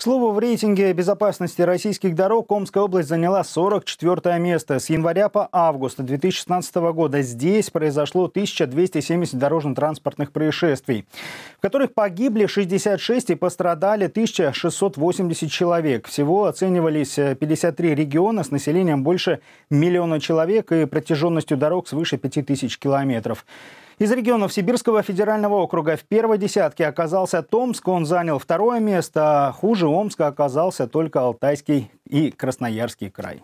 К слову, в рейтинге безопасности российских дорог Омская область заняла 44 место. С января по август 2016 года здесь произошло 1270 дорожно-транспортных происшествий, в которых погибли 66 и пострадали 1680 человек. Всего оценивались 53 э, региона с населением больше миллиона человек и протяженностью дорог свыше 5000 километров. Из регионов Сибирского федерального округа в первой десятке оказался Томск, он занял второе место. А хуже Омска оказался только Алтайский и Красноярский край.